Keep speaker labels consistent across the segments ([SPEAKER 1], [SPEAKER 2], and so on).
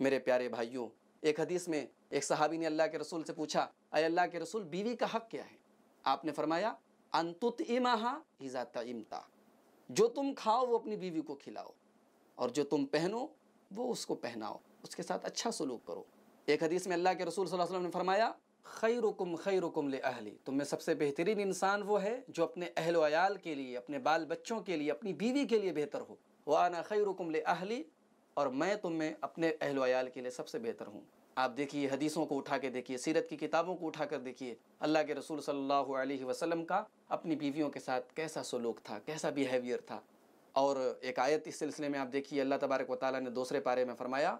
[SPEAKER 1] मेरे प्यारे भाइयों एक हदीस में एक सहाबी ने अल्लाह के रसूल से पूछा अय अल्लाह के रसूल बीवी का हक क्या है आपने फरमाया अंतुत इमाहा हिजाता इमता जो तुम खाओ वो अपनी बीवी को खिलाओ और जो तुम पहनो वो उसको पहनाओ उसके साथ अच्छा सलूक करो एक हदीस में अल्लाह के रसूल सल्लल्लाहु अलैहि वसल्लम ने फरमाया खैर रुकुम खैर रुकुम ले अहली तुम में सबसे बेहतरीन इंसान वो है जो अपने अहल वयाल के लिए अपने बाल बच्चों के लिए अपनी बीवी के लिए बेहतर हो वाना खैर रुकुम ले अहली और मैं तुम में अपने अहलोयाल के लिए सबसे बेहतर हूँ आप देखिए हदीसों को उठा के देखिए सीरत की किताबों को उठा कर देखिए अल्लाह के रसूल सल्लल्लाहु अलैहि वसल्लम का अपनी बीवियों के साथ कैसा सलूक था कैसा बिहेवियर था और एक आयत इस सिलसिले में आप देखिए अल्लाह तबारक वाली ने दूसरे पारे में फ़रमाया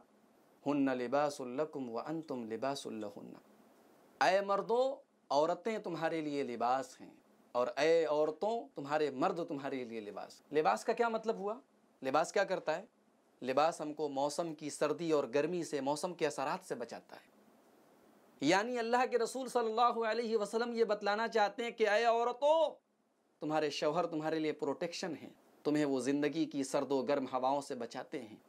[SPEAKER 1] हन्ना लिबासम व अन तुम लिबासन्न अय मर्दो औरतें तुम्हारे लिए लिबास हैं और अय औरतों तुम्हारे मर्द तुम्हारे लिए लिबास लिबास का क्या मतलब हुआ लिबास क्या करता है लिबास हमको मौसम की सर्दी और गर्मी से मौसम के असरात से बचाता है यानी अल्लाह के रसूल सल्लल्लाहु अलैहि वसल्लम ये बतलाना चाहते हैं कि अय औरतों तुम्हारे शौहर तुम्हारे लिए प्रोटेक्शन है तुम्हें वो ज़िंदगी की सर्द गर्म हवाओं से बचाते हैं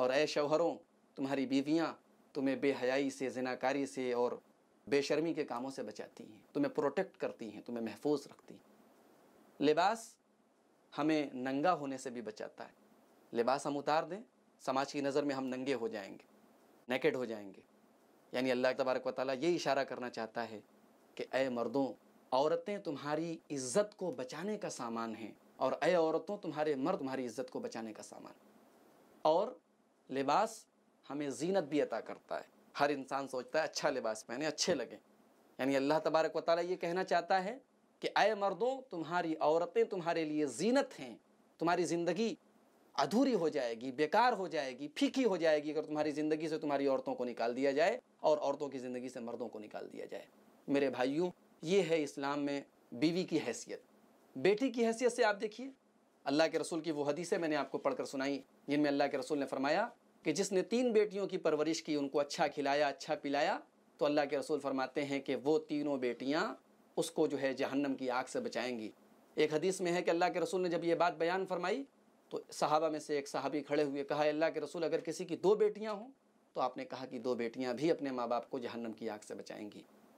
[SPEAKER 1] और अय शौहरों तुम्हारी बीवियाँ तुम्हें बेहयाई से जिनाकारी से और बेशर्मी के कामों से बचाती हैं तुम्हें प्रोटेक्ट करती हैं तुम्हें महफूज रखती हैं लिबास हमें नंगा होने से भी बचाता है लिबास हम उतार दें समाज की नज़र में हम नंगे हो जाएंगे नेकेड हो जाएंगे यानी अल्लाह तबारक व ताली ये इशारा करना चाहता है कि अय मर्दों औरतें तुम्हारी इज़्ज़त को बचाने का सामान हैं और अय औरतों तुम्हारे मर्द तुम्हारी इज़्ज़त को बचाने का सामान और लिबास हमें जीनत भी अता करता है हर इंसान सोचता है अच्छा लिबास पहने अच्छे लगें यानी अल्लाह तबारक व ताली ये कहना चाहता है कि अय मर्दों तुम्हारी औरतें तुम्हारे लिए जीनत हैं तुम्हारी ज़िंदगी अधूरी हो जाएगी बेकार हो जाएगी फीकी हो जाएगी अगर तुम्हारी ज़िंदगी से तुम्हारी औरतों को निकाल दिया जाए और औरतों की ज़िंदगी से मर्दों को निकाल दिया जाए मेरे भाइयों ये है इस्लाम में बीवी की हैसियत बेटी की हैसियत से आप देखिए अल्लाह के रसूल की वो हदीसें मैंने आपको पढ़कर सुनाई जिनमें अल्लाह के रसूल ने फरमाया कि जिसने तीन बेटियों की परवरिश की उनको अच्छा खिलाया अच्छा पिलाया तो अल्लाह के रसूल फरमाते हैं कि वो तीनों बेटियाँ उसको जो है जहन्नम की आग से बचाएंगी एक हदीस में है कि अल्लाह के रसूल ने जब ये बात बयान फरमाई तो सहाबा में से एक सहाबी खड़े हुए कहा अल्लाह के रसूल अगर किसी की दो बेटियां हों तो आपने कहा कि दो बेटियां भी अपने माँ बाप को जहन्नम की आग से बचाएंगी